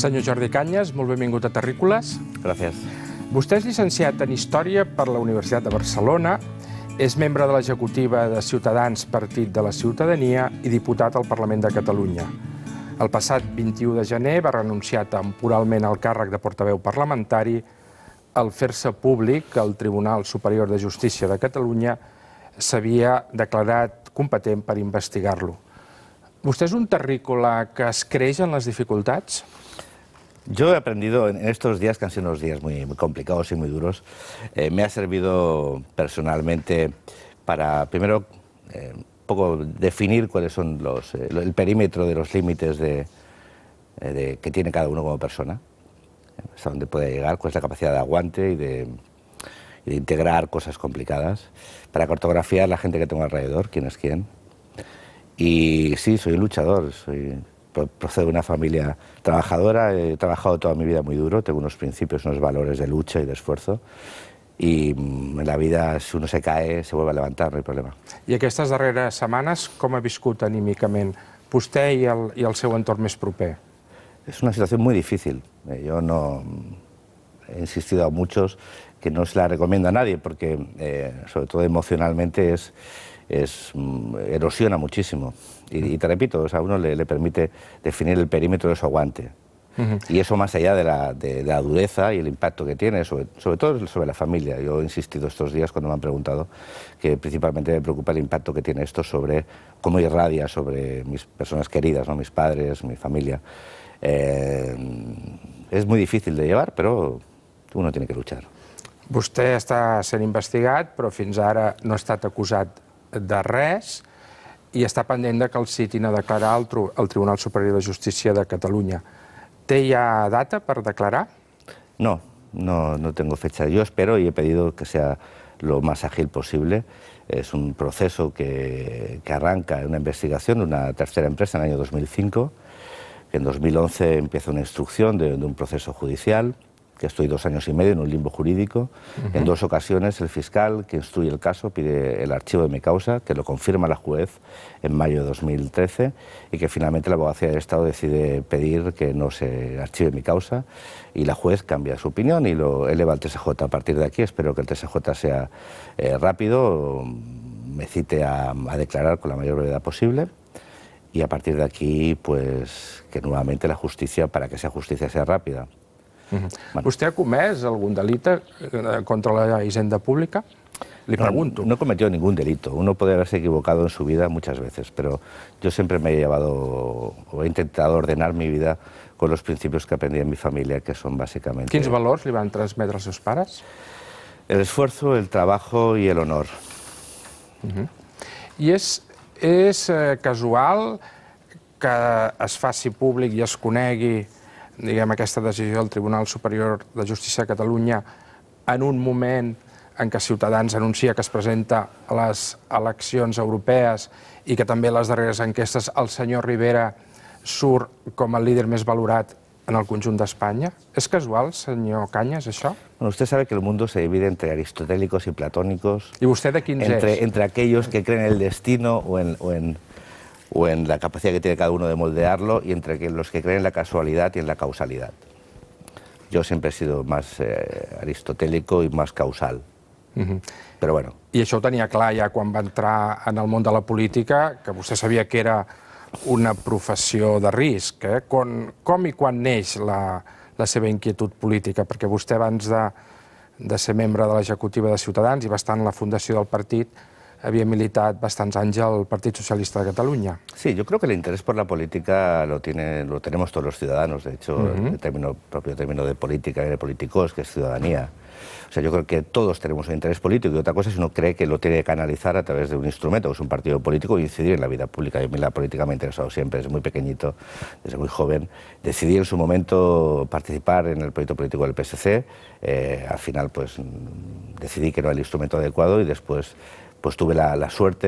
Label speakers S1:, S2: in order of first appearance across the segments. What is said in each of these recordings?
S1: Senyor Jordi Canyes, molt benvingut a Terrícoles. Gràcies. Vostè és llicenciat en Història per la Universitat de Barcelona, és membre de l'executiva de Ciutadans Partit de la Ciutadania i diputat al Parlament de Catalunya. El passat 21 de gener va renunciar temporalment al càrrec de portaveu parlamentari al fer-se públic que el Tribunal Superior de Justícia de Catalunya s'havia declarat competent
S2: per investigar-lo. Vostè és un terrícola que es creix en les dificultats? Yo he aprendido en estos días, que han sido unos días muy, complicados y muy duros, eh, me ha servido personalmente para, primero, eh, poco definir cuáles son los, eh, el perímetro de los límites de, que tiene cada uno como persona, hasta dónde puede llegar, cuál es la capacidad de aguante y de, de integrar cosas complicadas, para cartografiar la gente que tengo alrededor, quién es quién. Y sí, soy luchador, soy procedo de una familia trabajadora, he trabajado toda mi vida muy duro, tengo unos principios, unos valores de lucha y de esfuerzo. y mm, en la vida, si uno se cae, se vuelve a levantar, no hay problema.
S1: Y aquestes estas setmanes, com ha viscut anímicament vostè i el, i el seu entorn més
S2: Es una situación muy difícil. Eh, yo no mm, he insistido a muchos que no se la recomiendo a nadie, porque eh, sobre todo emocionalmente es, mm, erosiona muchísimo. Y, te repito, o sea, a uno le, permite definir el perímetro de su aguante. Y eso más allá de la, dureza y el impacto que tiene, sobre, todo sobre la familia. Yo he insistido estos días cuando me han preguntado que principalmente me preocupa el impacto que tiene esto sobre cómo irradia sobre mis personas queridas, ¿no? mis padres, mi familia. Eh, es muy difícil de llevar, pero uno tiene que luchar.
S1: Usted está siendo investigado, pero fins ahora no está acusado de res. i està pendent que el citin a declarar al, Tribunal Superior de Justícia de Catalunya. ¿Té ja data per declarar?
S2: No, no, no tengo fecha. Yo espero y he pedido que sea lo más ágil posible. Es un proceso que, que arranca en una investigación de una tercera empresa en el año 2005, que en 2011 empieza una instrucción de, de un proceso judicial, que estoy dos años y medio en un limbo jurídico. En dos ocasiones el fiscal que instruye el caso pide el archivo de mi causa, que lo confirma la juez en mayo de 2013 y que finalmente la abogacía del Estado decide pedir que no se archive mi causa y la juez cambia su opinión y lo eleva al TSJ. A partir de aquí espero que el TSJ sea eh, rápido, me cite a, declarar con la mayor brevedad posible y a partir de aquí pues que nuevamente la justicia, para que sea justicia sea rápida
S1: Vostè ha comès algun delicte eh, contra la hisenda pública? Le pregunto.
S2: No, he cometido ningún delito. Uno puede haberse equivocado en su vida muchas veces, pero yo siempre me he llevado o he intentado ordenar mi vida con los principios que aprendí en mi familia, que son básicamente... ¿Quins valors li van transmetre als seus pares? El esfuerzo, el trabajo y el honor. I és
S1: eh, casual que es faci públic i es conegui diguem, aquesta decisió del Tribunal Superior de Justícia de Catalunya en un moment en què Ciutadans anuncia que es presenta a les eleccions europees i que també a les darreres enquestes el senyor Rivera surt com el líder més valorat
S2: en el conjunt d'Espanya? És casual, senyor Cañas, això? Bueno, usted sabe que el mundo se divide entre aristotélicos y platónicos. ¿Y usted de quién entre, es? Entre aquellos que creen en el destino o en, o en o en la capacidad que tiene cada uno de moldearlo y entre los que creen en la casualidad y en la causalidad. Yo siempre he sido más eh, aristotélico y más causal. Uh -huh. Però bueno.
S1: I això ho tenia clar ja quan va entrar en el món de la política, que vostè sabia que era una professió de risc. Eh? Com, com i quan neix la, la seva inquietud política? Perquè vostè abans de, de ser membre de l'executiva de Ciutadans i va estar en la fundació del partit, había militado bastante años al Partido Socialista de Cataluña.
S2: Sí, yo creo que el interés por la política lo, tiene, lo tenemos todos los ciudadanos, de hecho, mhm. el término, propio término de política y de políticos, que es ciudadanía. O sea, yo creo que todos tenemos un interés político y otra cosa es uno cree que lo tiene que canalizar a través de un instrumento, que es un partido político, y incidir en la vida pública. ...yo a mí la política me ha interesado siempre, desde muy pequeñito, desde muy joven. Decidí en su momento participar en el proyecto político del PSC. Eh, al final, pues decidí que no era el instrumento adecuado y después pues tuve la, suerte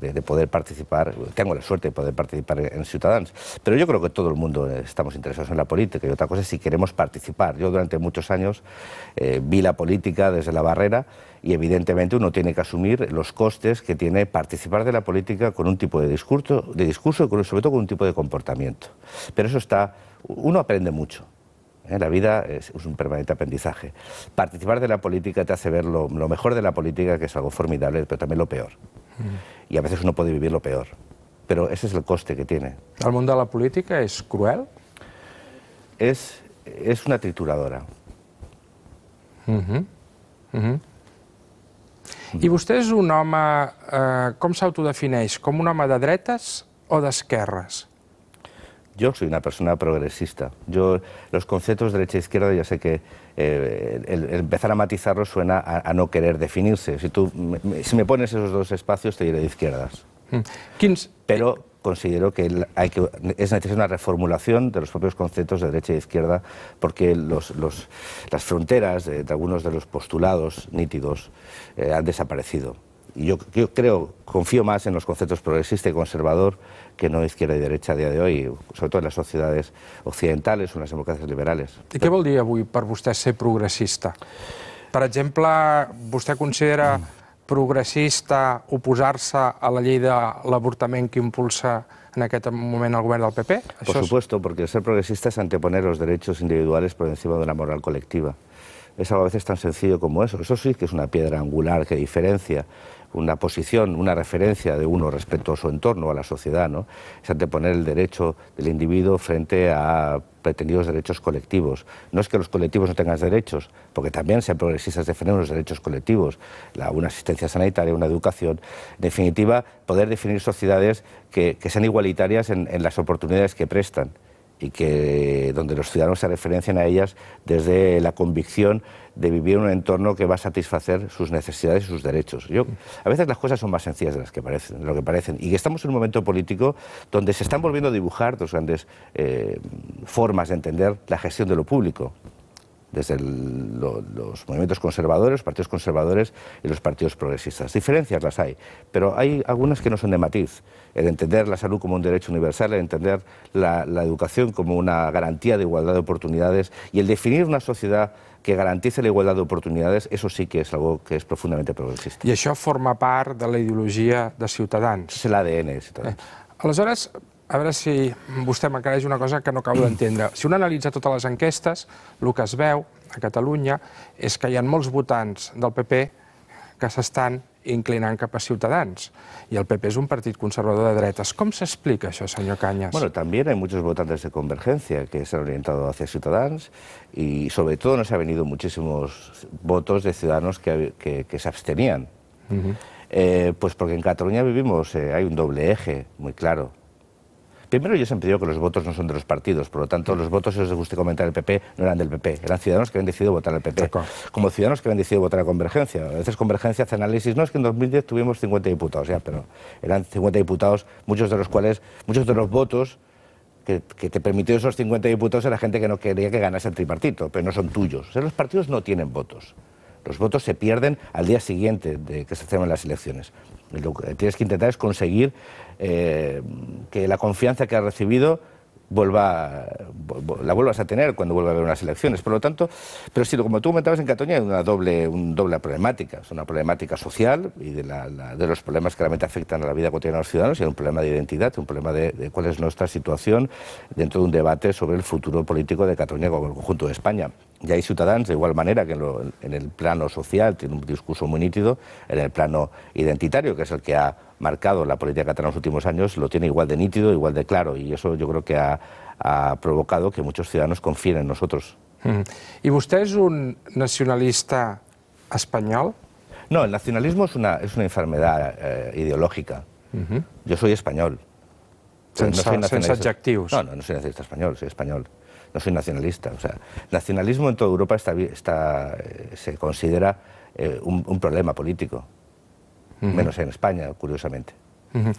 S2: de, poder participar, tengo la suerte de poder participar en Ciudadanos. Pero yo creo que todo el mundo eh, estamos interesados en la política y otra cosa es si queremos participar. Yo durante muchos años eh, vi la política desde la barrera y evidentemente uno tiene que asumir los costes que tiene participar de la política con un tipo de discurso, de discurso y sobre todo con un tipo de comportamiento. Pero eso está, uno aprende mucho ¿eh? La vida es un permanente aprendizaje. Participar de la política te hace ver lo, mejor de la política, que es algo formidable, pero también lo peor. Mm. Y a veces uno puede vivir lo peor. Pero ese es el coste que tiene.
S1: ¿El mundo de la política es cruel? Es, es una trituradora. ¿Y usted es es un hombre eh, se autodefinéis como un hombre de derechas o izquierdas?
S2: Yo soy una persona progresista. Yo los conceptos de derecha e izquierda, ya sé que eh, empezar a matizarlos suena a, no querer definirse. Si, tú, me, si me pones esos dos espacios, te diré de izquierdas. Mm. Pero considero que, hay que es necesaria una reformulación de los propios conceptos de derecha e izquierda, porque las fronteras de, algunos de los postulados nítidos eh, han desaparecido. yo, yo, creo, confío más en los conceptos progresista y conservador que no izquierda y derecha a día de hoy, sobre todo en las sociedades occidentales o en las democracias liberales.
S1: ¿Y qué valdría hoy avui per vostè ser progresista? Per exemple, vostè considera progresista oposar-se a la llei de l'avortament que impulsa en aquest moment el govern del PP? Això por
S2: supuesto, porque ser progresista es anteponer los derechos individuales por encima de la moral colectiva. Es algo a veces tan sencillo como eso. Eso sí que es una piedra angular que diferencia una posición, una referencia de uno respecto a su entorno, a la sociedad, ¿no? Es anteponer el derecho del individuo frente a pretendidos derechos colectivos. No es que los colectivos no tengan derechos, porque también sean progresistas defender los derechos colectivos, la, una asistencia sanitaria, una educación. En definitiva, poder definir sociedades que, sean igualitarias en las oportunidades que prestan y que donde los ciudadanos se referencian a ellas desde la convicción de vivir en un entorno que va a satisfacer sus necesidades y sus derechos. Yo, a veces las cosas son más sencillas de las que parecen, lo que parecen, y estamos en un momento político donde se están volviendo a dibujar dos grandes eh, formas de entender la gestión de lo público desde los movimientos conservadores, partidos conservadores y los partidos progresistas. Diferencias las hay, pero hay algunas que no son de matiz. El entender la salud como un derecho universal, el entender la, educación como una garantía de igualdad de oportunidades y el definir una sociedad que garantice la igualdad de oportunidades, eso sí que es algo que es profundamente progresista.
S1: Y eso forma parte de la ideología de Ciudadanos. Es el ADN de A Eh, aleshores, a veure si vostè m'aclareix una cosa que no acabo d'entendre. Si un analitza totes les enquestes, el que es veu a Catalunya és que hi ha molts votants del PP que s'estan inclinant cap a Ciutadans. I el PP és un partit conservador
S2: de dretes. Com s'explica això, senyor Canyes? Cañas? Bueno, también hay muchos votantes de Convergencia que se han orientado hacia Ciutadans y sobre todo nos han venido muchísimos votos de ciudadanos que, que, que se abstenían. Uh -huh. eh, pues porque en Cataluña vivimos, eh, hay un doble eje muy claro Primero, yo he digo que los votos no son de los partidos, por lo tanto, mm. los votos, si os guste comentar el PP, no eran del PP, eran ciudadanos que habían decidido votar al PP. Como ciudadanos que habían decidido votar a Convergencia. A veces Convergencia hace análisis, no, es que en 2010 tuvimos 50 diputados, ya, pero eran 50 diputados, muchos de los cuales, muchos de los votos que, te permitió esos 50 diputados era gente que no quería que ganase el tripartito, pero no son tuyos. O sea, los partidos no tienen votos. Los votos se pierden al día siguiente de que se celebren las elecciones. Lo que tienes que intentar es conseguir eh, que la confianza que has recibido vuelva, la vuelvas a tener cuando vuelva a haber unas elecciones. Por lo tanto, pero si como tú comentabas en Cataluña hay una doble, un doble problemática, es una problemática social y de, la, de los problemas que realmente afectan a la vida cotidiana de los ciudadanos, y hay un problema de identidad, un problema de, cuál es nuestra situación dentro de un debate sobre el futuro político de Cataluña como el conjunto de España. Y hay ciudadanos, de igual manera que en, en el plano social tiene un discurso muy nítido, en el plano identitario, que es el que ha marcado la política catalana en los últimos años lo tiene igual de nítido, igual de claro, y eso yo creo que ha, provocado que muchos ciudadanos confíen en nosotros.
S1: Mm. ¿Y usted es un nacionalista español?
S2: No, el nacionalismo es una, es una enfermedad eh, ideológica. Yo soy español. Sense, no No, no, soy nacionalista español, soy español. No soy nacionalista. O sea, nacionalismo en toda Europa está, eh, se considera eh, un problema político menos en España, curiosamente. Pero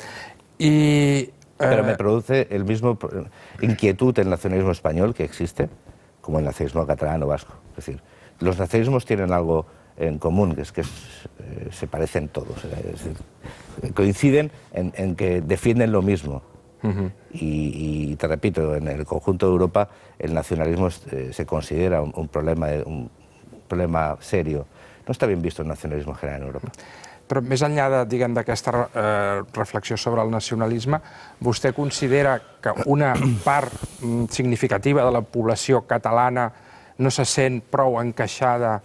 S2: eh, me produce el mismo inquietud el nacionalismo español que existe, como el nacionalismo catalán o vasco. Es decir, los nacionalismos tienen algo en común, que es que eh, se parecen todos. Eh, coinciden en, que defienden lo mismo. y, te repito, en el conjunto de Europa el nacionalismo se considera un, problema, un problema serio. No está bien visto el nacionalismo general en Europa. Però més enllà de, diguem, d'aquesta eh, reflexió sobre el
S1: nacionalisme, vostè considera que una part mm, significativa de la població catalana no se sent prou encaixada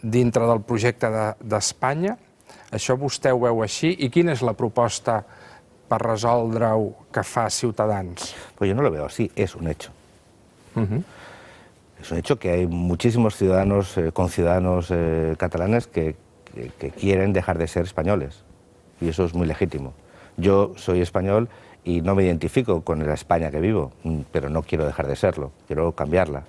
S1: dintre del projecte d'Espanya? Això vostè ho veu així? I quina és la proposta per resoldre-ho que fa Ciutadans? Pues
S2: yo no lo veo así, es un hecho.
S1: Es
S2: un hecho que hay muchísimos ciudadanos, eh, conciudadanos eh, catalanes que Eh, que quieren dejar de ser españoles. Y eso es muy legítimo. Yo soy español y no me identifico con la España que vivo, mm, pero no quiero dejar de serlo, quiero cambiarla.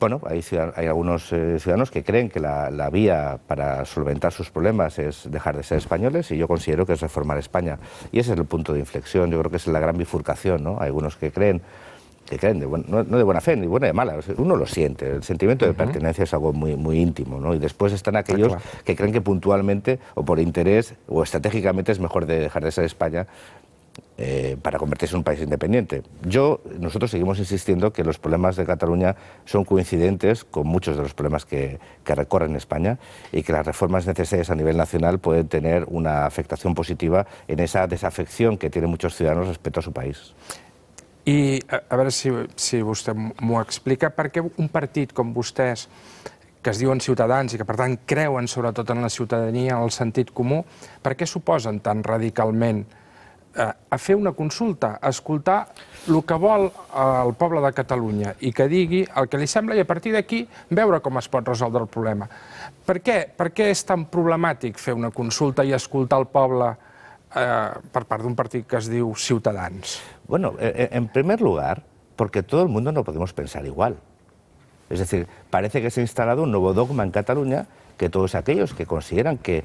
S2: Bueno, hay, hay algunos eh, ciudadanos que creen que la, vía para solventar sus problemas es dejar de ser españoles y yo considero que es reformar España. Y ese es el punto de inflexión, yo creo que es la gran bifurcación. Hay algunos que creen que creen, de no, de buena fe, ni buena ni mala, uno lo siente, el sentimiento de pertenencia es algo muy, muy íntimo, Y después están aquellos que creen que puntualmente o por interés o estratégicamente es mejor dejar de ser España eh, para convertirse en un país independiente. Yo, nosotros seguimos insistiendo que los problemas de Cataluña son coincidentes con muchos de los problemas que, que recorren España y que las reformas necesarias a nivel nacional pueden tener una afectación positiva en esa desafección que tienen muchos ciudadanos respecto a su país.
S1: I a, a veure si, si vostè m'ho explica, per què un partit com vostès, que es diuen ciutadans i que per tant creuen sobretot en la ciutadania, en el sentit comú, per què suposen tan radicalment eh, a fer una consulta, a escoltar el que vol eh, el poble de Catalunya i que digui el que li sembla i a partir d'aquí veure com es pot resoldre el problema. Per què, per què és tan problemàtic fer una consulta i escoltar el poble català parte de un
S2: Bueno, eh, eh, en primer lugar, porque todo el mundo no podemos pensar igual. Es decir, parece que se ha instalado un nuevo dogma en Cataluña que todos aquellos que consideran que,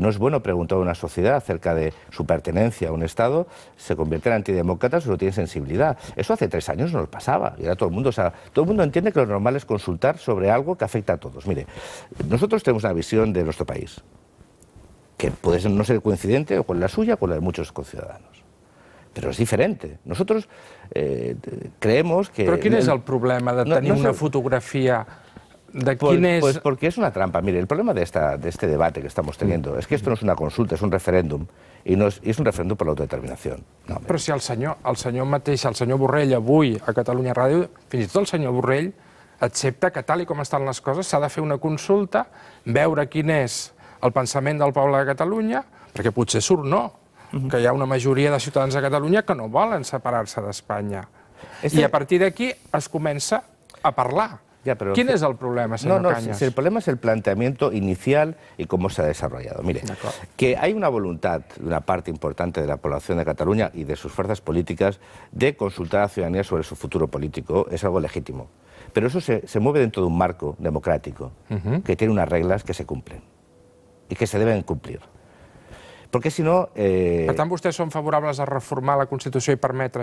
S2: no es bueno preguntar a una sociedad acerca de su pertenencia a un Estado se convierten en antidemócratas o no tienen sensibilidad. Eso hace tres años no lo pasaba. todo el mundo, todo el mundo entiende que lo normal es consultar sobre algo que afecta a todos. Mire, nosotros tenemos una visión de nuestro país que puede no ser coincidente o con la suya o con la de muchos conciudadanos. Però és diferent. Nosaltres eh, creemos que... Però quin és el
S1: problema de tenir no, no una fotografia de pues, és... Pues
S2: porque es una trampa. Mire, el problema de, esta, de este debate que estamos teniendo es que esto no es una consulta, es un referéndum. I, no és, i un referèndum per l'autodeterminació.
S1: No, Però si el senyor, el senyor mateix, el senyor Borrell, avui a Catalunya Ràdio, fins i tot el senyor Borrell, accepta que tal i com estan les coses s'ha de fer una consulta, veure quin és el pensament del poble de Catalunya, perquè potser surt no, mhm. que hi ha una majoria de ciutadans de Catalunya que no volen separar-se d'Espanya. I a partir d'aquí es comença a parlar.
S2: Ja, pero ¿Quién es el
S1: problema, señor No, no, Cañas? Si el
S2: problema es el planteamiento inicial y cómo se ha desarrollado. Mire, que hay una voluntad de una parte importante de la población de Cataluña y de sus fuerzas políticas de consultar a la ciudadanía sobre su futuro político es algo legítimo. Pero eso se, se mueve dentro de un marco democrático uh -huh. que tiene unas reglas que se cumplen. y que se deben cumplir. Porque si no... Eh...
S1: ustedes son favorables a reformar la Constitución y permetre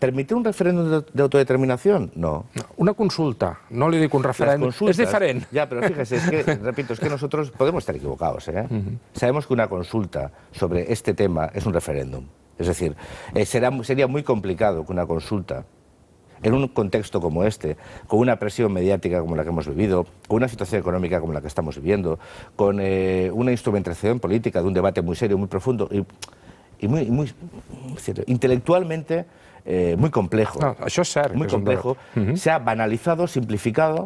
S1: ¿Permitir un referéndum de
S2: autodeterminación? No. Una consulta, no le digo un referéndum. Es diferente. Ya, pero fíjese, es que, repito, es que nosotros podemos estar equivocados. ¿eh? Sabemos que una consulta sobre este tema es un referéndum. Es decir, eh, será, sería muy complicado que una consulta en un contexto como este, con una presión mediática como la que hemos vivido, con una situación económica como la que estamos viviendo, con eh, una instrumentación política de un debate muy serio, muy profundo y, muy, muy intelectualmente eh, muy complejo. No, es muy complejo. Se ha banalizado, simplificado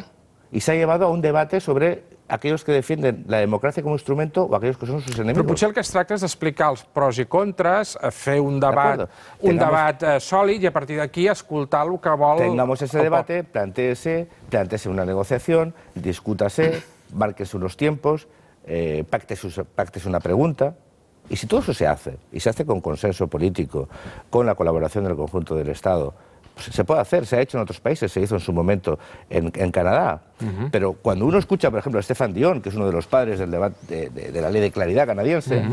S2: y se ha llevado a un debate sobre Aquellos que defienden la democracia como instrumento o aquellos que son sus enemigos. Pero potser
S1: el que es trata de explicar los pros y contras, hacer eh, un debate un y eh, a partir de aquí el que vol... Tengamos ese debate,
S2: planteese, planteese una negociación, discútase, marques unos tiempos, eh, pactes una pregunta, y si todo eso se hace, y se hace con consenso político, con la colaboración del conjunto del Estado, pues, se puede hacer, se ha hecho en otros países, se hizo en su momento en, Canadá. Pero cuando uno escucha, por ejemplo, a Stefan Dion, que es uno de los padres del debate de, la ley de claridad canadiense,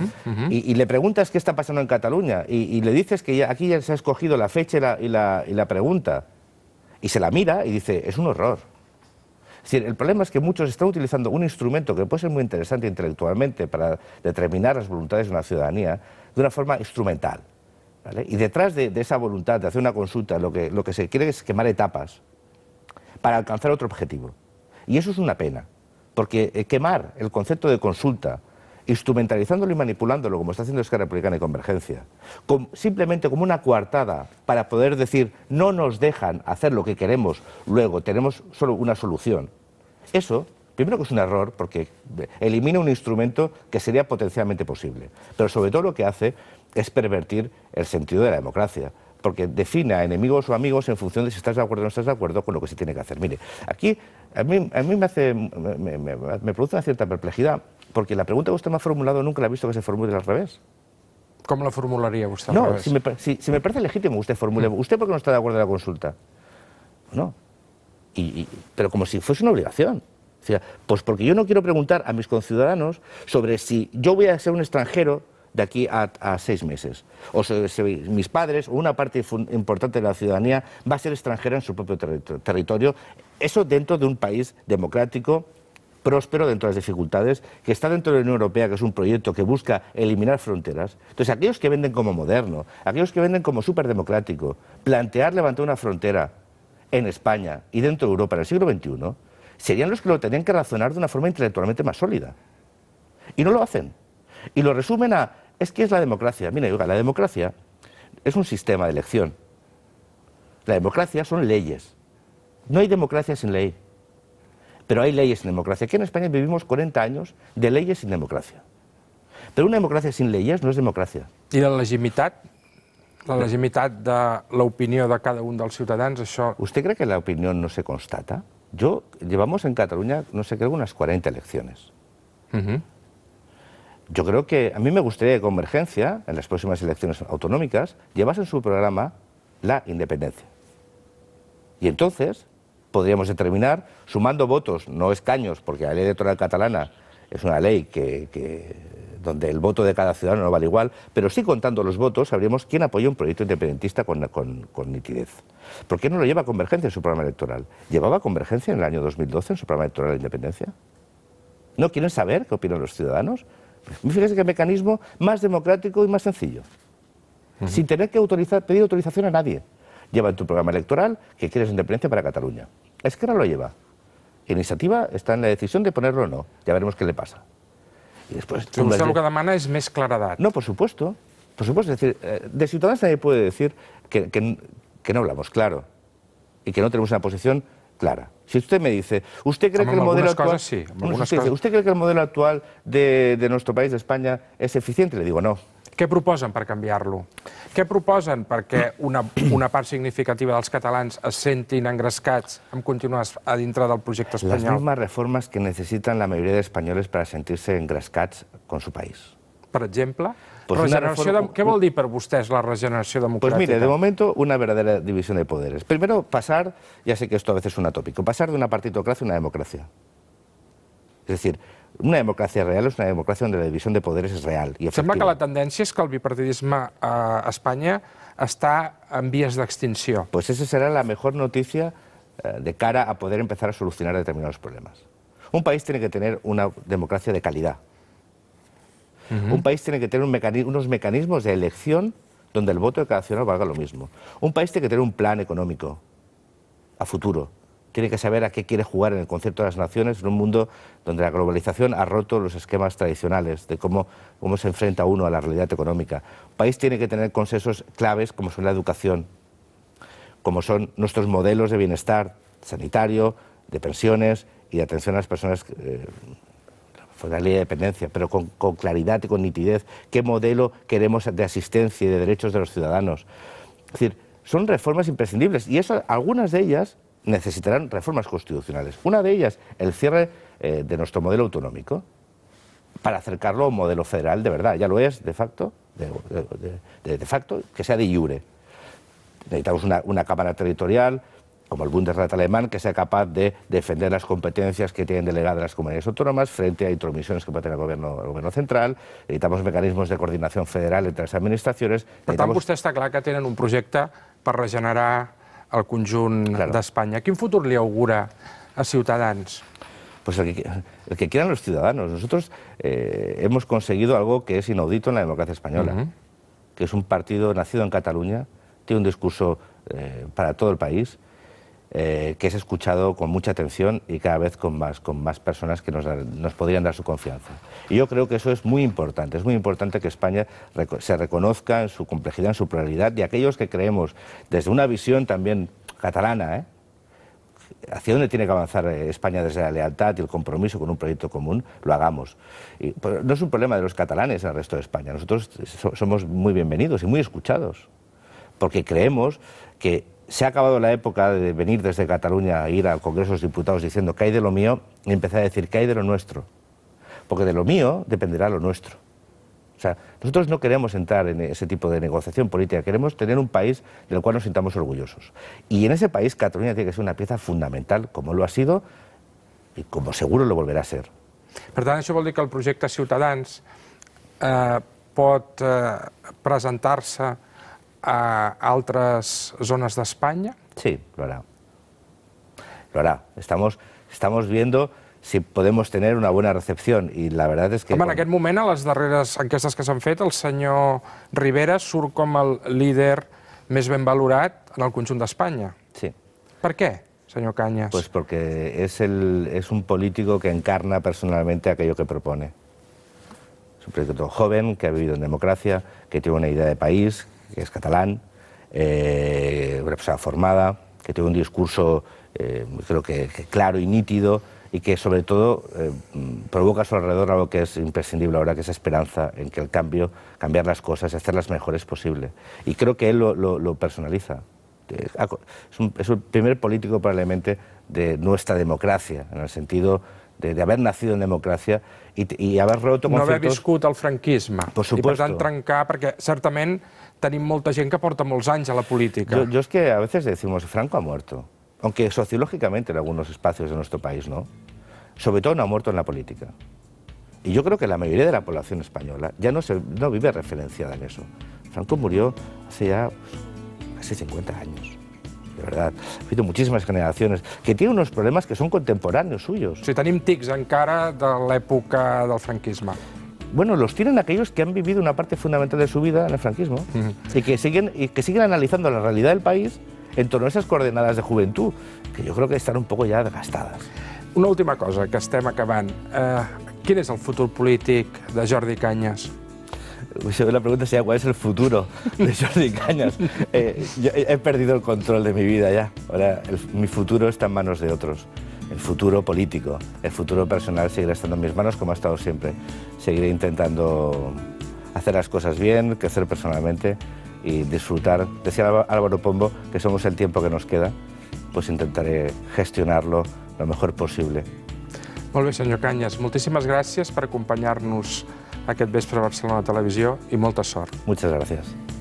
S2: Y, le preguntas qué está pasando en Cataluña y, le dices que aquí ya se ha escogido la fecha y la, pregunta, y se la mira y dice, es un horror. el problema es que muchos están utilizando un instrumento que puede ser muy interesante intelectualmente para determinar las voluntades de una ciudadanía de una forma instrumental. Y detrás de, esa voluntad de hacer una consulta, lo que, se quiere es quemar etapas para alcanzar otro objetivo. Y eso es una pena, porque eh, quemar el concepto de consulta, instrumentalizándolo y manipulándolo, como está haciendo Esquerra Republicana y Convergencia, simplemente como una coartada para poder decir no nos dejan hacer lo que queremos, luego tenemos solo una solución. Eso Primero que es un error porque eh, elimina un instrumento que sería potencialmente posible, pero sobre todo lo que hace es pervertir el sentido de la democracia porque define a enemigos o amigos en función de si estás de acuerdo o no estás de acuerdo con lo que se tiene que hacer. Mire, aquí a mí, a me, produce una cierta perplejidad, porque la pregunta que usted me ha formulado nunca la he visto que se formule al revés.
S1: ¿Cómo la formularía
S2: usted? no, Si, me, si, me parece legítimo usted formule, mm. ¿usted por qué no está de acuerdo en la consulta? No. Y, pero como si fuese una obligación. pues porque yo no quiero preguntar a mis conciudadanos sobre si yo voy a ser un extranjero de aquí a, seis meses. O mis padres o una parte importante de la ciudadanía va a ser extranjera en su propio territorio. Eso dentro de un país democrático próspero dentro de las dificultades, que está dentro de la Unión Europea, que es un proyecto que busca eliminar fronteras. Entonces, aquellos que venden como moderno, aquellos que venden como superdemocrático, plantear levantar una frontera en España y dentro de Europa en el siglo XXI, serían los que lo tenían que razonar de una forma intelectualmente más sólida. Y no lo hacen. Y lo resumen a, es que es la democracia. Mira, la democracia es un sistema de elección. La democracia son leyes. No hay democracia sin ley. Pero hay leyes sin democracia. Aquí en España vivimos 40 años de leyes sin democracia. Pero una democracia sin leyes no es democracia
S1: ¿y la legitimidad? La legitimidad
S2: de opinión de cada
S1: uno los los ciudadanos?
S2: ¿Usted cree que la opinión no se constata? Yo, llevamos en Cataluña, no sé, qué, unas 40 elecciones yo creo que a mí me gustaría que Convergencia, en las próximas elecciones autonómicas, llevase en su programa la independencia. Y entonces podríamos determinar, sumando votos, no escaños, porque la ley electoral catalana es una ley donde el voto de cada ciudadano no vale igual, pero sí contando los votos sabríamos quién apoya un proyecto independentista con, nitidez. ¿Por qué no lo lleva Convergencia en su programa electoral? ¿Llevaba Convergencia en el año 2012 en su programa electoral de independencia? ¿No quieren saber qué opinan los ciudadanos? Fíjese que mecanismo más democrático y más sencillo. Sin tener que pedir autorización a nadie. Lleva en tu programa electoral que quieres independencia para Cataluña. Es que ahora lo lleva. La Iniciativa está en la decisión de ponerlo o no. Ya veremos qué le pasa. y después que
S1: No, por supuesto.
S2: Por supuesto. Es decir, eh, de Ciudadanos nadie puede decir que no hablamos claro y que no tenemos una posición clara. Si usted me dice, ¿usted cree, que el, modelo actual, cosas, sí. usted dice, ¿usted cree que el modelo actual de, de nuestro país, de España, es eficiente? Le digo, no. Què proposen
S1: per canviar-lo? Què proposen perquè una, una part significativa dels catalans es sentin engrescats en continuar a dintre del projecte espanyol? Les
S2: mismas reformes que necessiten la majoria d'espanyoles per sentir-se engrescats con su país.
S1: Per exemple? ¿Qué pues regeneració reforma... de... vol la regeneració democrática? Pues mire, de
S2: momento una verdadera división de poderes. Primero, pasar, ya sé que esto a veces es un atópico, pasar de una partitocracia a una democracia. Es decir, una democracia real es una democracia donde la división de poderes es real. Se Sembla que
S1: la tendencia es que el bipartidismo
S2: a España está en vías de extinción? Pues esa será la mejor noticia eh, de cara a poder empezar a solucionar determinados problemas. Un país tiene que tener una democracia de calidad, un país tiene que tener unos mecanismos de elección donde el voto de cada ciudadano valga lo mismo. Un país tiene que tener un plan económico a futuro. Tiene que saber a qué quiere jugar en el concepto de las naciones, en un mundo donde la globalización ha roto los esquemas tradicionales de cómo, se enfrenta uno a la realidad económica. Un país tiene que tener consensos claves como son la educación, como son nuestros modelos de bienestar sanitario, de pensiones y de atención a las personas eh, fue pues, la ley de dependencia, pero con, claridad y con nitidez qué modelo queremos de asistencia y de derechos de los ciudadanos. Es decir, son reformas imprescindibles y eso, algunas de ellas necesitarán reformas constitucionales. Una de ellas, el cierre eh, de nuestro modelo autonómico, para acercarlo a un modelo federal de verdad, ya lo es de facto, de, facto, que sea de IURE... Necesitamos una Cámara Territorial, como el Bundesrat alemán, que sea capaz de defender las competencias que tienen delegadas las comunidades autónomas frente a intromisiones que puede tener el gobierno, gobierno central. Necesitamos mecanismos de coordinación federal entre las administraciones... Per tant, esta vostè
S1: està que tienen un proyecto para regenerar el conjunt
S2: España. España. un futuro le augura a Ciudadanos? pues el que, quieran los ciudadanos. Nosotros eh, hemos conseguido algo que es inaudito en la democracia española, que es un partido nacido en Cataluña, tiene un discurso eh, para todo el país, eh, que es escuchado con mucha atención y cada vez con más, con más personas que nos, nos, podrían dar su confianza. Y yo creo que eso es muy importante, es muy importante que España se reconozca en su complejidad, en su pluralidad, y aquellos que creemos desde una visión también catalana, ¿eh? hacia dónde tiene que avanzar eh, España desde la lealtad y el compromiso con un proyecto común, lo hagamos. Y, pues, no es un problema de los catalanes al resto de España, nosotros somos muy bienvenidos y muy escuchados, porque creemos que se ha acabado la época de venir desde Cataluña a ir al Congreso de los Diputados diciendo que hay de lo mío y empezar a decir que hay de lo nuestro. Porque de lo mío dependerá lo nuestro. O sea, nosotros no queremos entrar en ese tipo de negociación política, queremos tener un país del cual nos sintamos orgullosos. Y en ese país Cataluña tiene que ser una pieza fundamental, como lo ha sido y como seguro lo volverá a ser.
S1: Per también això que el proyecto Ciutadans eh, pot eh, a altres zones d'Espanya? Sí, lo hará.
S2: Lo hará. Estamos, estamos viendo si podemos tener una buena recepción. Y la verdad es que... Home, en aquest
S1: moment, a les darreres enquestes que s'han fet, el senyor Rivera surt com el líder més ben valorat en el conjunt d'Espanya. Sí. Per què, senyor Cañas? Pues
S2: porque es, el, es un político que encarna personalmente aquello que propone. Es un proyecto joven, que ha vivido en democracia, que tiene una idea de país, que es catalán, eh, una persona formada, que tiene un discurso eh, creo que, claro y nítido y que sobre todo eh, provoca a su alrededor algo que es imprescindible ahora, que es esperanza en que el cambio, cambiar las cosas, y hacerlas mejores posible. Y creo que él lo, personaliza. Eh, es, el primer político probablemente de nuestra democracia, en el sentido de, de haber nacido en democracia i, i haver roto conflictos... No haver viscut el franquisme.
S1: Por supuesto. I, per tant, trencar, perquè certament tenim molta gent que porta molts anys a la política. Yo,
S2: yo es que a veces decimos, Franco ha muerto, aunque sociológicamente en algunos espacios de nuestro país, ¿no? Sobre todo no ha muerto en la política. Y yo creo que la mayoría de la población española ya no, se, no vive referenciada en eso. Franco murió hace ya casi 50 años verdad. Ha habido muchísimas generaciones que tienen unos problemes que són contemporáneos suyos. Si tenim tics encara de l'època del franquisme. Bueno, los tienen aquellos que han vivido una parte fundamental de su vida en el franquismo uh -huh. y, que siguen, y que siguen analizando la realidad del país en torno a esas coordenadas de juventud, que yo creo que están un poco ya desgastadas. Una última cosa, que estem acabant. Eh, quin és el futur polític de Jordi Canyes? Pues la pregunta sería cuál es el futuro de Jordi Cañas. Eh, he perdido el control de mi vida ya. Ahora mi futuro está en manos de otros. El futuro político, el futuro personal seguirá estando en mis manos como ha estado siempre. Seguiré intentando hacer las cosas bien, crecer personalmente y disfrutar. Decía Álvaro Pombo que somos el tiempo que nos queda, pues intentaré gestionarlo lo mejor posible.
S1: Molt señor Cañas. Muchísimas gracias por acompañarnos. aquest vespre a Barcelona Televisió i molta sort.
S2: Moltes gràcies.